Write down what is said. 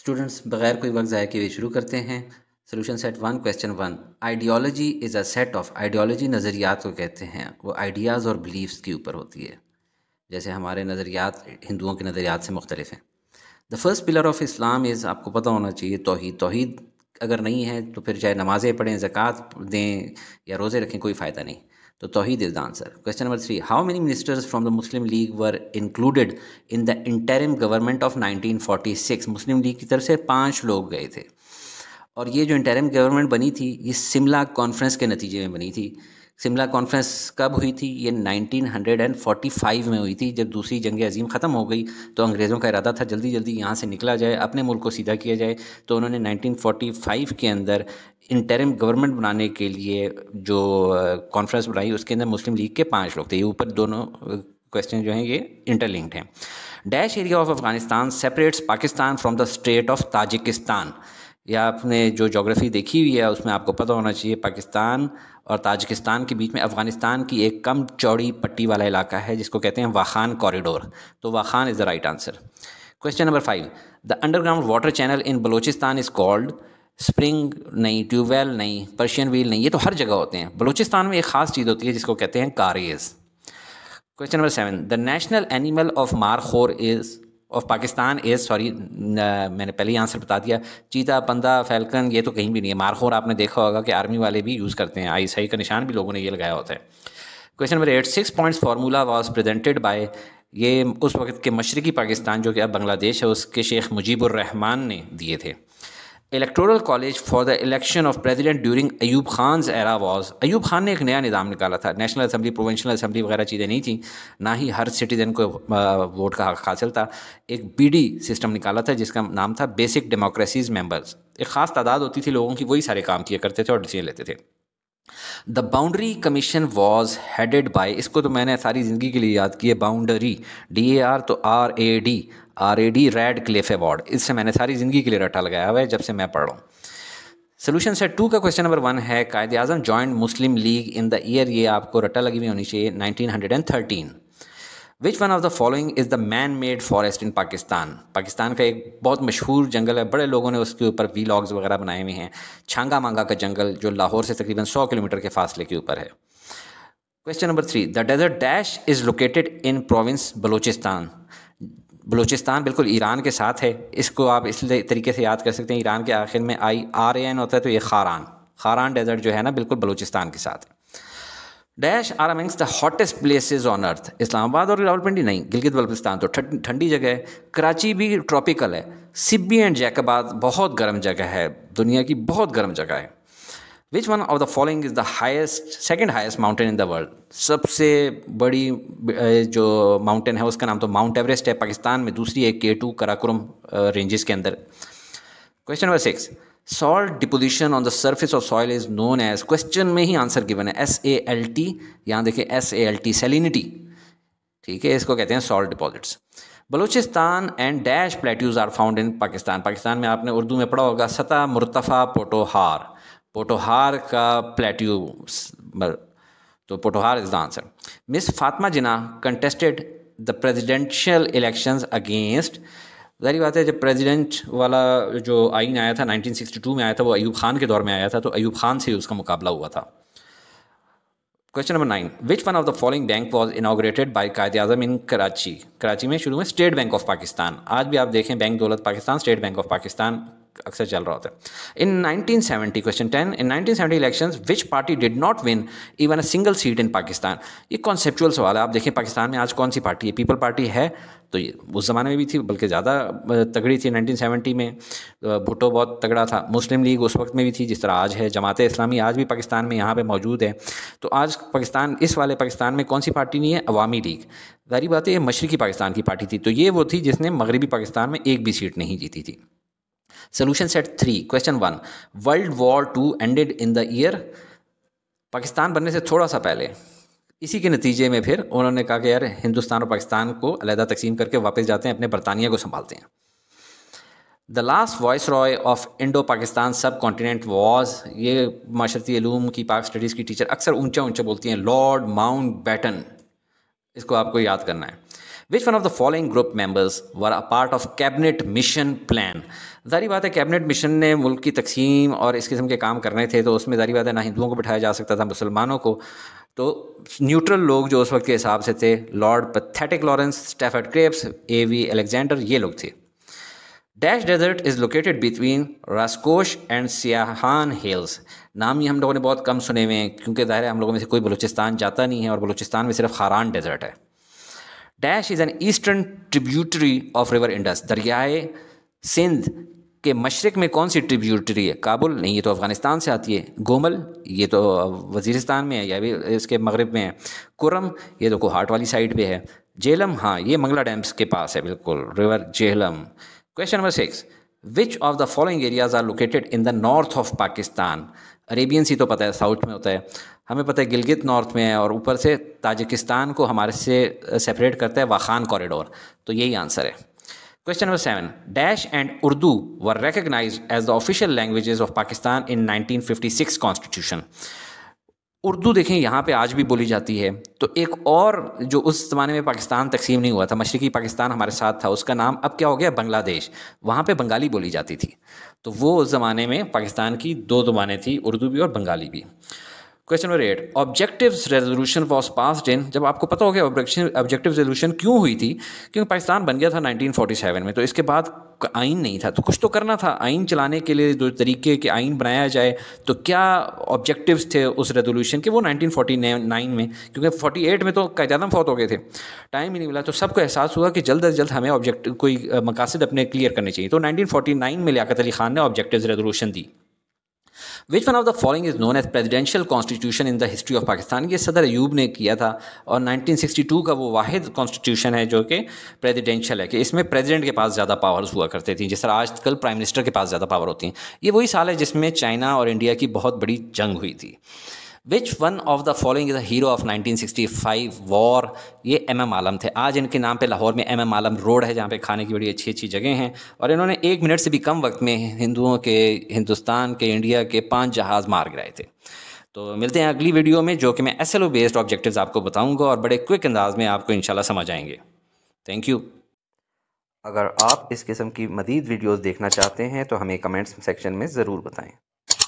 students बगैर कोई वक्त ज़ाय किए शुरू करते हैं solution set one question one ideology is a set of ideology नज़रियात को कहते हैं वो आइडियाज़ और बिलीव्स के ऊपर होती है जैसे हमारे नज़रियात हिंदुओं के नज़रियात से मुख्तलिफ हैं the first pillar of Islam is आपको पता होना चाहिए तोहद तोहद अगर नहीं है तो फिर चाहे नमाज़ें पढ़ें ज़क़़त दें या रोज़े रखें कोई फ़ायदा नहीं तो तौहीद is the answer question number three how many ministers from the Muslim League were included in the interim government of 1946 Muslim League की तरफ से पाँच लोग गए थे और ये जो इंटरिम गवर्नमेंट बनी थी ये शिमला कॉन्फ्रेंस के नतीजे में बनी थी शिमला कॉन्फ्रेंस कब हुई थी ये 1945 में हुई थी जब दूसरी जंग अजीम ख़त्म हो गई तो अंग्रेज़ों का इरादा था जल्दी जल्दी यहाँ से निकला जाए अपने मुल्क को सीधा किया जाए तो उन्होंने 1945 के अंदर इंटरम गवर्नमेंट बनाने के लिए जो कॉन्फ्रेंस बनाई उसके अंदर मुस्लिम लीग के पाँच लोग थे ये ऊपर दोनों क्वेश्चन जो हैं ये इंटरलिंक्ड हैं dash area of Afghanistan separates Pakistan from the state of Tajikistan या आपने जो जोग्राफ़ी देखी हुई है उसमें आपको पता होना चाहिए पाकिस्तान और ताजिकिस्तान के बीच में अफ़गानिस्तान की एक कम चौड़ी पट्टी वाला इलाका है जिसको कहते हैं वाखान कॉरिडोर तो Wakhan is the right answer question number five the underground water channel in Balochistan is called spring नहीं ट्यूबवेल नहीं पर्शियन व्हील नहीं ये तो हर जगह होते हैं बलूचिस्तान में एक ख़ास चीज़ होती है जिसको कहते हैं कारेज question number seven the national animal of markhor is of Pakistan is sorry मैंने पहले ही आंसर बता दिया चीता पंदा फैलकन ये तो कहीं भी नहीं है मारखोर आपने देखा होगा कि आर्मी वाले भी यूज़ करते हैं आई का निशान भी लोगों ने ये लगाया होता है question number eight six points formula was presented by ये उस वक्त के मशरकी पाकिस्तान जो कि अब बांग्लादेश है उसके शेख रहमान ने दिए थे electoral college for the election of president during Ayub Khan era was Ayub Khan ने एक नया निज़ाम निकाला था नेशनल असम्बली प्रोवेंशनल असम्बली वगैरह चीज़ें नहीं थी ना ही हर सिटीज़न को वोट का हक हासिल था एक बी डी सिस्टम निकाला था जिसका नाम था बेसिक डेमोक्रेसीज मेम्बर्स एक ख़ास तादाद होती थी लोगों की वही सारे काम किए करते थे और डिसीजन लेते थे the boundary commission was headed by इसको तो मैंने सारी ज़िंदगी के लिए याद किया बाउंड्री डी ए आर तो R A D R A D Radcliffe award इससे मैंने सारी ज़िंदगी के लिए रटा लगाया हुआ है जब से मैं पढ़ रहा हूँ सोल्यूशन सेट टू का क्वेश्चन नंबर वन है Quaid Azam joined Muslim League in the year ये आपको रटा लगी हुई होनी चाहिए thirteen which one of the following is the man made forest in Pakistan Pakistan का एक बहुत मशहूर जंगल है बड़े लोगों ने उसके ऊपर वी लॉग्स वगैरह बनाए हुए हैं छांगा मांगा का जंगल जो लाहौर से तकरीबन सौ किलोमीटर के फासले के ऊपर है question number three the desert dash is located in province Balochistan Balochistan बिल्कुल ईरान के साथ है इसको आप इस तरीके से याद कर सकते हैं ईरान के आखिर में आई आर एन होता है तो ये खारान खारान डेजर्ट जो है ना बिल्कुल बलोचिस्तान के साथ है dash are amongst the hottest places on earth Islamabad और रावलपिंडी नहीं गिलगित बल्पिस्तान तो ठंडी जगह है कराची भी ट्रॉपिकल है सिब्बी एंड जैकबाद बहुत गर्म जगह है दुनिया की बहुत गर्म जगह है which one of the following is the highest second highest mountain in the world सबसे बड़ी जो माउंटेन है उसका नाम तो माउंट एवरेस्ट है पाकिस्तान में दूसरी है के टू कराकुरम रेंजेस के अंदर question number six salt deposition on the surface of soil is known as question में ही आंसर गिवन है एस ए एल टी यहाँ देखिए S A L T salinity ठीक है इसको कहते हैं salt deposits Balochistan and dash plateaus are found in Pakistan Pakistan में आपने उर्दू में पढ़ा होगा सतह मुर्तफ़ा पोटोहार पोटोहार का प्लेट्यू तो Potohar is the answer miss Fatima Jinnah contested the presidential elections against जारी बात है जब प्रेसिडेंट वाला जो आइन आया था 1962 में आया था वो अयूब खान के दौर में आया था तो अयूब खान से ही उसका मुकाबला हुआ था question number nine which one of the following bank was inaugurated by Quaid Azam in Karachi Karachi में शुरू में स्टेट बैंक ऑफ पाकिस्तान आज भी आप देखें bank Daulat Pakistan state bank of Pakistan अक्सर चल रहा होता है in 1970 question 10 in 1970 elections which party did not win even a single seat in Pakistan ये कॉन्सेप्चुअल सवाल है आप देखें पाकिस्तान में आज कौन सी पार्टी है पीपल पार्टी है तो ये उस ज़माने में भी थी बल्कि ज़्यादा तगड़ी थी 1970 में भुट्टो बहुत तगड़ा था मुस्लिम लीग उस वक्त में भी थी जिस तरह आज है जमात इस्लामी आज भी पाकिस्तान में यहाँ पे मौजूद है तो आज पाकिस्तान इस वाले पाकिस्तान में कौन सी पार्टी नहीं है अवामी लीग जारी बात है ये मशरकी पाकिस्तान की पार्टी थी तो ये वो थी जिसने मगरबी पाकिस्तान में एक भी सीट नहीं जीती थी solution set three question one world war two ended in the year Pakistan बनने से थोड़ा सा पहले इसी के नतीजे में फिर उन्होंने कहा कि यार हिंदुस्तान और पाकिस्तान को अलहदा तकसीम करके वापस जाते हैं अपने बरतानिया को संभालते हैं the last viceroy of Indo Pakistan subcontinent was ये माशरती ूम की पाक स्टडीज़ की टीचर अक्सर ऊंचा ऊंचा बोलती हैं लॉर्ड माउंट बैटन इसको आपको याद करना है which one of the following group members were a part of cabinet mission plan जारी बात है कैबिनेट मिशन ने मुल्क की तकसीम और इस किस्म के काम करने थे तो उसमें जारी बात है ना हिंदुओं को बिठाया जा सकता था मुसलमानों को तो न्यूट्रल लोग जो उस वक्त के हिसाब से थे lord Pethick Lawrence Stafford Cripps A V Alexander ये लोग थे dash desert is located between Raskoh and Siahan hills नाम ही हम लोगों ने बहुत कम सुने हुए हैं क्योंकि ज़ाहिर है हम लोगों में से कोई बलूचिस्तान जाता नहीं है और बलूचिस्तान में सिर्फ हारान डेजर्ट है dash is an eastern tributary of river Indus दरियाए सिंध के मशरक में कौन सी ट्रिब्यूटरी है काबुल नहीं ये तो अफ़गानिस्तान से आती है गोमल ये तो वजीरस्तान में है या भी इसके मगरब में है कुरम ये तो कोहाट वाली साइड पे है जेहलम हाँ ये मंगला डैम्स के पास है बिल्कुल river Jhelum question number six which of the following areas are located in the north of Pakistan Arabian sea तो पता है साउथ में होता है हमें पता है गिलगित नॉर्थ में है और ऊपर से ताजिकिस्तान को हमारे से सेपरेट करता है वाखान कॉरिडोर तो यही आंसर है question number seven dash and Urdu were recognize as the official languages of Pakistan in 1956 constitution Urdu देखें यहाँ पे आज भी बोली जाती है तो एक और जो उस ज़माने में पाकिस्तान तकसीम नहीं हुआ था मशरकी पाकिस्तान हमारे साथ था उसका नाम अब क्या हो गया बांग्लादेश वहाँ पे बंगाली बोली जाती थी तो वो उस ज़माने में पाकिस्तान की दो ज़ुबानें थी उर्दू भी और बंगाली भी question number eight objective resolution was pass in जब आपको पता हो गया ऑब्जेक्टिव रेजोल्यूशन क्यों हुई थी क्योंकि पाकिस्तान बन गया था 1947 में तो इसके बाद आइन नहीं था तो कुछ तो करना था आइन चलाने के लिए जो तरीके के आइन बनाया जाए तो क्या ऑब्जेक्टिव्स थे उस रेजोल्यूशन के वो 1949 में क्योंकि 48 में तो कायद फौत हो गए थे टाइम ही नहीं मिला तो सबको एहसास हुआ कि जल्द अज जल्द हमें ऑब्जेक्टिव कोई मकासद अपने क्लियर करने चाहिए तो 1949 में लियाकत अली खान ने ऑब्जेक्टिव रेजोल्यूशन दी which one of the following is known as presidential constitution in the history of Pakistan ये सदर अयूब ने किया था और 1962 का वो वाहिद कॉन्स्टिट्यूशन है जो कि प्रेजिडेंशियल है कि इसमें प्रेजिडेंट के पास ज़्यादा पावर्स हुआ करते थी जिस तरह आजकल प्राइम मिनिस्टर के पास ज़्यादा पावर होती हैं ये वही साल है जिसमें चाइना और इंडिया की बहुत बड़ी जंग हुई थी which one of the following is of hero of 1965 war ये एम एम आलम थे आज इनके नाम पे लाहौर में एम एम आलम रोड है जहाँ पे खाने की बड़ी अच्छी अच्छी जगह हैं और इन्होंने एक मिनट से भी कम वक्त में हिंदुओं के हिंदुस्तान के इंडिया के पाँच जहाज़ मार गिराए थे तो मिलते हैं अगली वीडियो में जो कि मैं S L O based objective आपको बताऊँगा और बड़े क्विक अंदाज में आपको इन समझ आएंगे थैंक यू अगर आप इस किस्म की मदीद वीडियोज़ देखना चाहते हैं तो हमें कमेंट्स सेक्शन में ज़रूर बताएँ